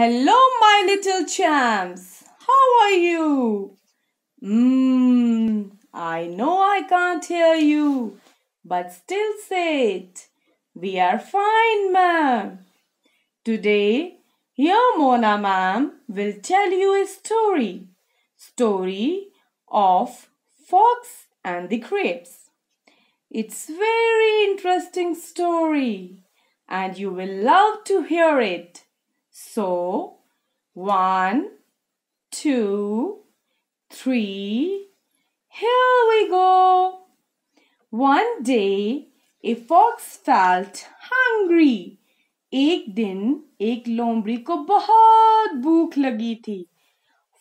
Hello, my little champs. How are you? Mmm, I know I can't hear you, but still say it. We are fine, ma'am. Today, your Mona ma'am will tell you a story. Story of Fox and the Crepes. It's very interesting story and you will love to hear it. So, one, two, three. Here we go. One day, a fox felt hungry. एक दिन एक लोमड़ी को बहुत भूख लगी थी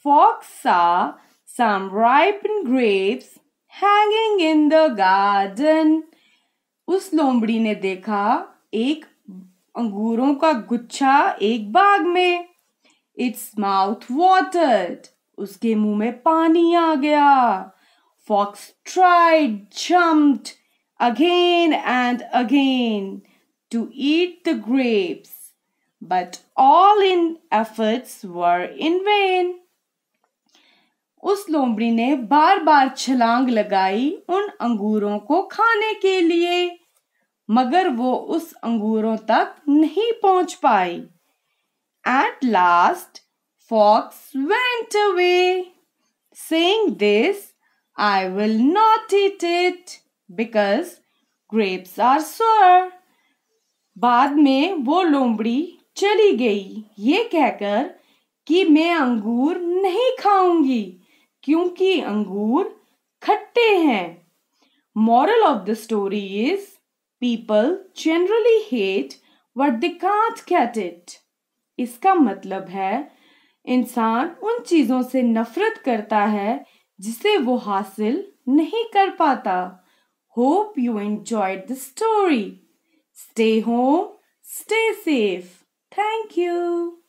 Fox saw some ripened grapes hanging in the garden. उस लोमड़ी ने देखा एक अंगूरों का गुच्छा एक बाग में इट्स माउथ वाटर्ड उसके मुंह में पानी आ गया fox tried jumped again and again to eat the grapes, but all in efforts were in vain. उस लोमड़ी ने बार बार छलांग लगाई उन अंगूरों को खाने के लिए मगर वो उस अंगूरों तक नहीं पहुंच पाई at last fox went away saying this I will not eat it because grapes are sour बाद में वो लोमड़ी चली गई ये कहकर कि मैं अंगूर नहीं खाऊंगी क्योंकि अंगूर खट्टे हैं moral of the story is people generally hate what they can't get it इसका मतलब है इंसान उन चीज़ों से नफरत करता है जिसे वो हासिल नहीं कर पाता hope you enjoy the story stay home stay safe thank you